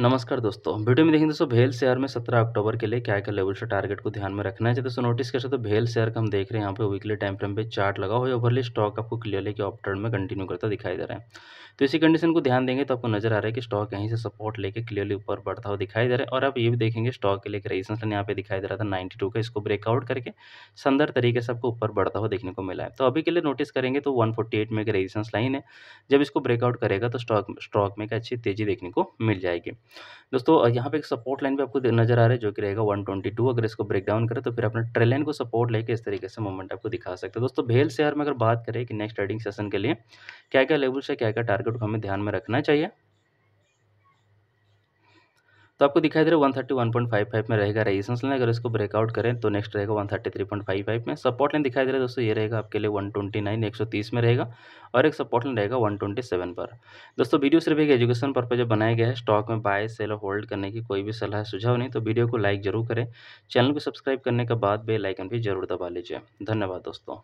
नमस्कार दोस्तों वीडियो में देखेंगे दोस्तों भेल शेयर में 17 अक्टूबर के लिए क्या क्या लेवल से टारगेट को ध्यान में रखना है दोस्तों नोटिस कर सकते तो भेल शेयर का हम देख रहे हैं यहाँ पे वीकली टाइम फ्रेम पे चार्ट लगा हुआ है ओवरली स्टॉक आपको क्लियरली के ऑप में कंटिन्यू करता दिखाई दे रहा है तो इसी कंडीशन को ध्यान देंगे तो आपको नजर आ रहा है कि स्टॉक यहीं से सपोर्ट लेकर क्लियरली ऊपर बढ़ता हुआ दिखाई दे रहा है और आप ये भी देखेंगे स्टॉक के लिए रेजिस्टेंस लाइन यहाँ पे दिखाई दे रहा था नाइन्टी का इसको ब्रेकआउट करके शानदार तरीके से आपको ऊपर बढ़ता हुआ देखने को मिला है तो अभी के लिए नोटिस करेंगे तो वन में एक रेजिस्टेंस लाइन है जब इसको ब्रेकआउट करेगा तो स्टॉक स्टॉक में एक अच्छी तेजी देखने को मिल जाएगी दोस्तों यहाँ पे एक सपोर्ट लाइन पे आपको नजर आ रहा है जो कि रहेगा 122 अगर इसको ब्रेक डाउन करें तो फिर अपना ट्रेल लाइन को सपोर्ट लेके इस तरीके से मोमेंट आपको दिखा सकते हैं दोस्तों भेल शेयर में अगर बात करें कि नेक्स्ट ट्रेडिंग सेशन के लिए क्या क्या लेवल्स से क्या क्या टारगेट को हमें ध्यान में रखना चाहिए तो आपको दिखाई दे रहा है 131.55 में रहेगा रेजिस्टेंस लाइन अगर इसको ब्रेकआउट करें तो नेक्स्ट रहेगा 133.55 में सपोर्ट लाइन दिखाई दे रहा है दोस्तों ये रहेगा आपके लिए 129 130 में रहेगा और एक सपोर्ट लाइन रहेगा 127 पर दोस्तों वीडियो सिर्फ एक एजुकेशन पर्पज बनाया गया है स्टॉक में बाय सेल और होल्ड करने की कोई भी सलाह सुझाव नहीं तो वीडियो को लाइक जरूर करें चैनल को सब्सक्राइब करने के बाद बेलाइकन भी जरूर दबा लीजिए धन्यवाद दोस्तों